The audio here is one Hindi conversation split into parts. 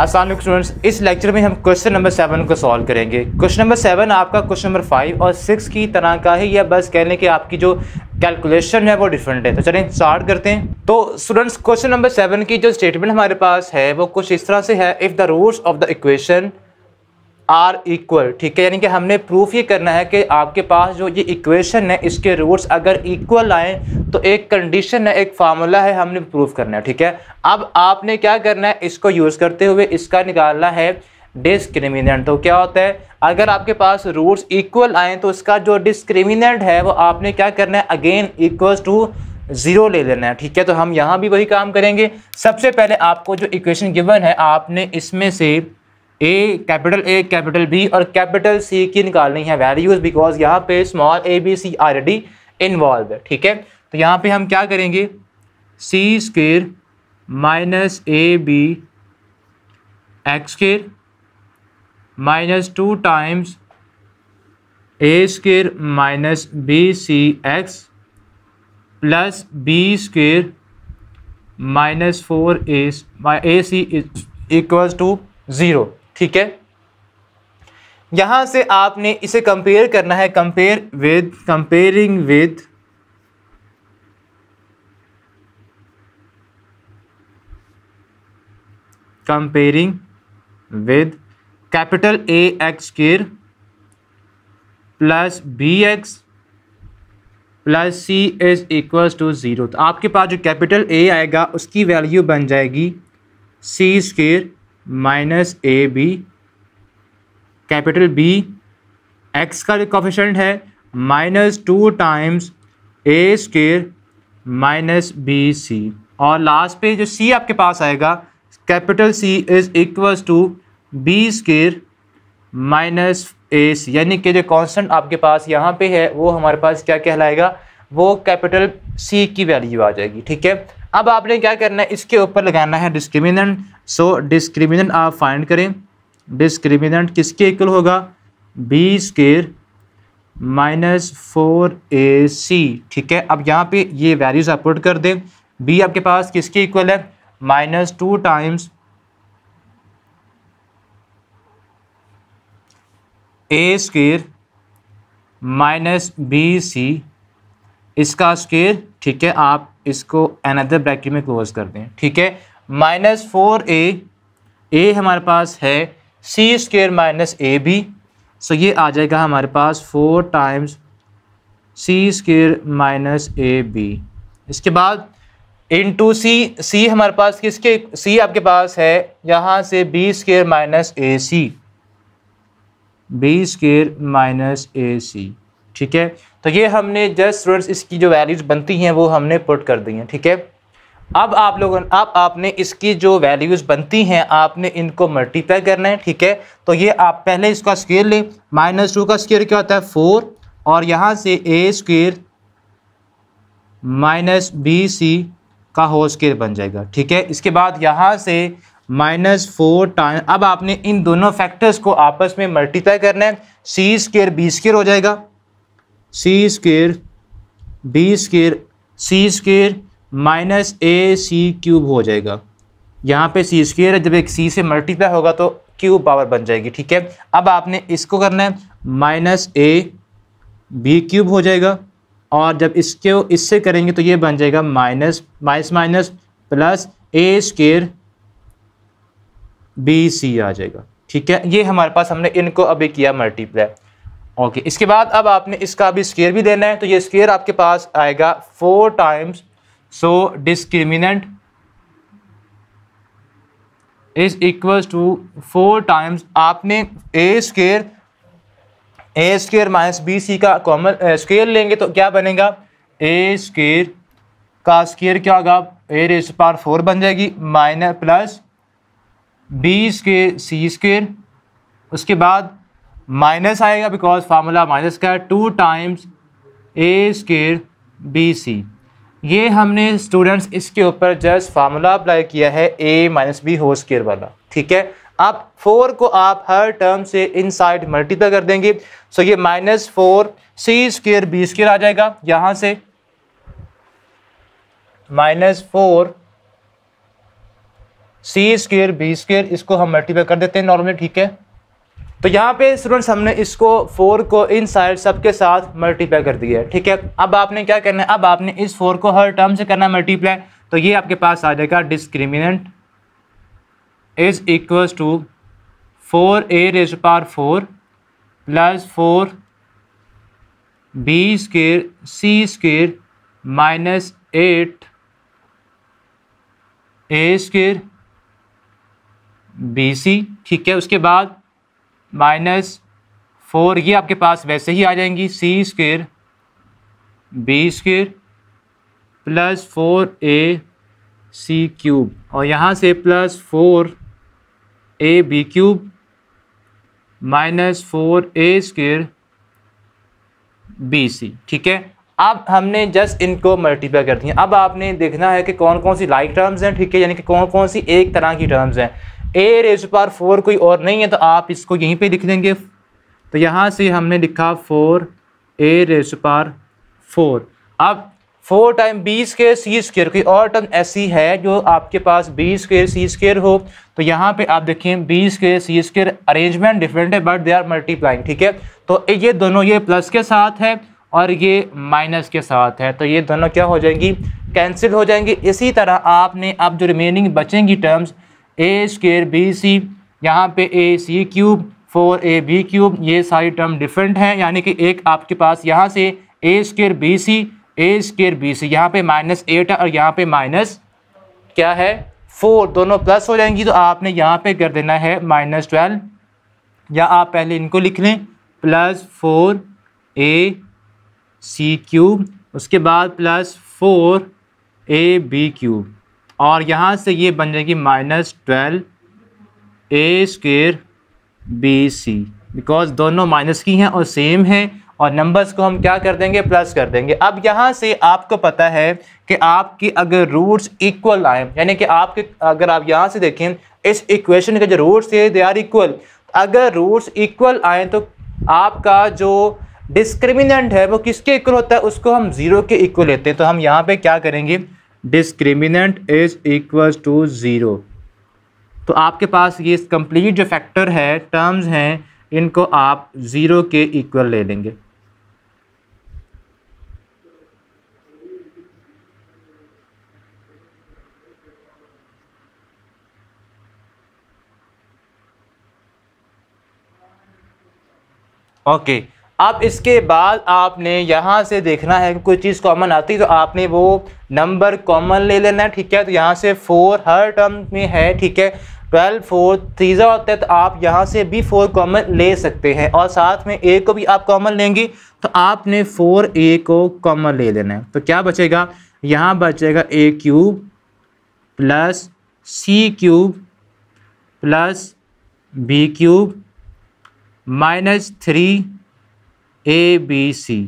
असल स्टूडेंट्स इस लेक्चर में हम क्वेश्चन नंबर सेवन को सॉल्व करेंगे क्वेश्चन नंबर सेवन आपका क्वेश्चन नंबर फाइव और सिक्स की तरह का है या बस कह लें कि आपकी जो कैलकुलेशन है वो डिफरेंट है तो चलें स्टार्ट करते हैं तो स्टूडेंट्स क्वेश्चन नंबर सेवन की जो स्टेटमेंट हमारे पास है वो कुछ इस तरह से है if the roots of the equation are equal ठीक है यानी कि हमने प्रूफ ये करना है कि आपके पास जो ये इक्वेशन है इसके रूट्स अगर इक्वल आए तो एक कंडीशन है एक फार्मूला है हमने प्रूफ करना है ठीक है अब आपने क्या करना है इसको यूज़ करते हुए इसका निकालना है डिस्क्रिमिनेंट तो क्या होता है अगर आपके पास रूट्स इक्वल आए तो इसका जो डिस्क्रिमिनेंट है वो आपने क्या करना है अगेन इक्वल टू ज़ीरो ले लेना है ठीक है तो हम यहाँ भी वही काम करेंगे सबसे पहले आपको जो इक्वेशन गिवन है आपने इसमें से A capital A capital B और कैपिटल सी की निकालनी है वैल्यूज बिकॉज यहाँ पे small A B C are the involve है ठीक है तो यहाँ पे हम क्या करेंगे C square minus A B X square minus two times A square minus B C X plus B square minus four A C C equal to zero ठीक है यहां से आपने इसे कंपेयर करना है compare with comparing with comparing with capital A X square plus B X plus C is equal to zero तो आपके पास जो कैपिटल ए आएगा उसकी वैल्यू बन जाएगी C square minus A B capital B X का कॉफिशेंट है minus two times A square minus B C और लास्ट पे जो सी आपके पास आएगा capital C is equals to B square minus A C यानी कि जो कांस्टेंट आपके पास यहाँ पे है वो हमारे पास क्या कहलाएगा वो कैपिटल सी की वैल्यू आ जाएगी ठीक है अब आपने क्या करना है इसके ऊपर लगाना है डिस्क्रिमिनेंट सो डिस्क्रिमिनेंट आप फाइंड करें डिस्क्रिमिनेंट किसके इक्वल होगा B square minus four A C ठीक है अब यहाँ पे ये वैल्यूज आप पुट कर दें बी आपके पास किसके इक्वल है minus two times A square minus B C इसका स्केयर ठीक है आप इसको अनदर ब्रैकेट में क्लोज कर दें ठीक है माइनस फोर ए ए हमारे पास है C square minus A B so ये आ जाएगा हमारे पास four times C square minus A B इसके बाद इन टू सी सी हमारे पास किसके सी आपके पास है यहाँ से B square minus A C B square minus A C ठीक है तो ये हमने जस्ट स्टूडेंट्स इसकी जो वैल्यूज बनती हैं वो हमने पुट कर दी हैं ठीक है अब आप लोगों अब आपने इसकी जो वैल्यूज़ बनती हैं आपने इनको मल्टीप्लाई करना है ठीक है तो ये आप पहले इसका स्केयर लें माइनस टू का स्केयर क्या होता है फोर और यहाँ से A square minus B C का होल स्केयर बन जाएगा ठीक है इसके बाद यहाँ से माइनस फोर टाइम अब आपने इन दोनों फैक्टर्स को आपस में मल्टीप्लाई करना है सी स्केयर बी स्केयर हो जाएगा C square B square C square minus A C cube हो जाएगा यहाँ पे सी स्क्र है जब एक सी से मल्टीप्लाई होगा तो क्यूब पावर बन जाएगी ठीक है अब आपने इसको करना है माइनस ए बी क्यूब हो जाएगा और जब इसके इससे करेंगे तो ये बन जाएगा minus minus minus plus A square B C आ जाएगा ठीक है ये हमारे पास हमने इनको अभी किया मल्टीप्लाई ओके इसके बाद अब आपने इसका अभी स्केयर भी देना है तो ये स्केयर आपके पास आएगा four times so discriminant is equal to four times आपने A square A square minus B C का कॉमन स्केयर uh, लेंगे तो क्या बनेगा ए स्केयर का स्केयर क्या होगा ए रेस पार फोर बन जाएगी minus plus B square C square उसके बाद माइनस आएगा बिकॉज फार्मूला माइनस का two times A square B C ये हमने स्टूडेंट्स इसके ऊपर जस्ट फार्मूला अप्लाई किया है A minus B whole square वाला ठीक है अब फोर को आप हर टर्म से इन साइड मल्टीप्लाई कर देंगे सो ये minus four C square B square आ जाएगा यहां से minus four C square B square इसको हम मल्टीप्लाई कर देते हैं नॉर्मली ठीक है तो यहाँ पे स्टूडेंट्स हमने इसको फोर को इन साइड सबके साथ मल्टीप्लाई कर दिया है ठीक है अब आपने क्या करना है अब आपने इस फोर को हर टर्म से करना है मल्टीप्लाई तो ये आपके पास आ जाएगा discriminant is equals to four A raise power four plus four B square C square minus eight A square B C ठीक है उसके बाद माइनस फोर ये आपके पास वैसे ही आ जाएंगी C square B square plus four A C cube और यहाँ से plus four A B cube minus four A square B C ठीक है अब हमने जस्ट इनको मल्टीप्लाई कर दिया अब आपने देखना है कि कौन कौन सी लाइक टर्म्स हैं ठीक है यानी कि कौन कौन सी एक तरह की टर्म्स हैं ए रेज पार फोर कोई और नहीं है तो आप इसको यहीं पे लिख देंगे तो यहाँ से हमने लिखा four A raise power four अब four time B square C square कोई और टर्म ऐसी है जो आपके पास बी स्केयर सी स्केयर हो तो यहाँ पे आप देखें B square C square arrangement different है बट दे आर मल्टीप्लाइंग ठीक है तो ये दोनों ये प्लस के साथ है और ये माइनस के साथ है तो ये दोनों क्या हो जाएंगी कैंसिल हो जाएंगी इसी तरह आपने अब जो रिमेनिंग बचेंगी terms A square B C यहाँ पे A C cube four A B cube ये सारी टर्म डिफरेंट हैं यानी कि एक आपके पास यहाँ से A square B C A square B C यहाँ पे माइनस एट है और यहाँ पे माइनस क्या है फोर दोनों प्लस हो जाएंगी तो आपने यहाँ पे कर देना है माइनस ट्वेल्व या आप पहले इनको लिख लें plus four A C cube उसके बाद plus four A B cube और यहाँ से ये बन जाएगी minus twelve A square B C because दोनों माइनस की हैं और सेम हैं और नंबर्स को हम क्या कर देंगे प्लस कर देंगे अब यहाँ से आपको पता है कि आपकी अगर रूट्स इक्वल आए यानी कि आपके अगर आप यहाँ से देखें इस इक्वेशन के जो रूट्स थे दे आर इक्वल अगर रूट्स इक्वल आए तो आपका जो डिस्क्रिमिनेंट है वो किसके इक्वल होता है उसको हम ज़ीरो के इक्वल लेते हैं तो हम यहाँ पे क्या करेंगे discriminant is equal to zero तो आपके पास ये कंप्लीट जो फैक्टर है टर्म्स हैं इनको आप ज़ीरो के इक्वल ले लेंगे ओके okay. अब इसके बाद आपने यहाँ से देखना है कि कोई चीज़ कॉमन आती है तो आपने वो नंबर कॉमन ले लेना है ठीक है तो यहाँ से फोर हर टर्म में है ठीक है ट्वेल्व फोर थ्रीज़ा होता है तो आप यहाँ से भी फोर कॉमन ले सकते हैं और साथ में ए को भी आप कॉमन लेंगे तो आपने फोर ए को कॉमन ले लेना है तो क्या बचेगा यहाँ बचेगा A cube plus C cube plus B cube minus three A B C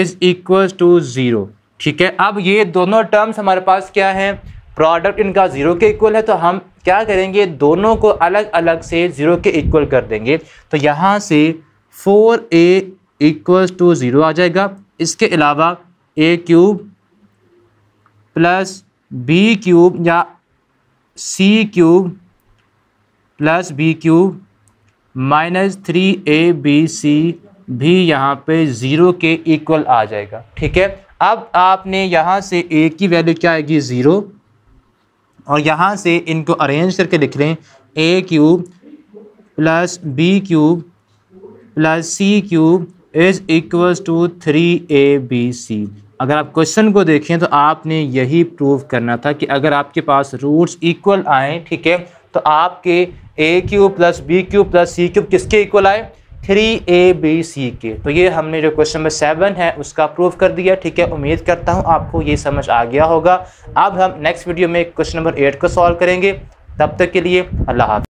is equal to zero ठीक है अब ये दोनों टर्म्स हमारे पास क्या हैं प्रोडक्ट इनका ज़ीरो के इक्वल है तो हम क्या करेंगे दोनों को अलग अलग से ज़ीरो के इक्वल कर देंगे तो यहाँ से four A equal to zero आ जाएगा इसके अलावा A cube plus B cube या C cube plus B cube minus three A B C भी यहाँ पे ज़ीरो के इक्वल आ जाएगा ठीक है अब आपने यहाँ से ए की वैल्यू क्या आएगी ज़ीरो और यहाँ से इनको अरेंज करके लिख लें A cube plus B cube plus C cube is equal to three A B C अगर आप क्वेश्चन को देखें तो आपने यही प्रूव करना था कि अगर आपके पास रूट्स इक्वल आए ठीक है तो आपके A cube plus B cube plus C cube किसके इक्वल आए थ्री ए बी सी के तो ये हमने जो क्वेश्चन नंबर सेवन है उसका प्रूव कर दिया ठीक है उम्मीद करता हूँ आपको ये समझ आ गया होगा अब हम नेक्स्ट वीडियो में क्वेश्चन नंबर एट को सॉल्व करेंगे तब तक के लिए अल्लाह हाफ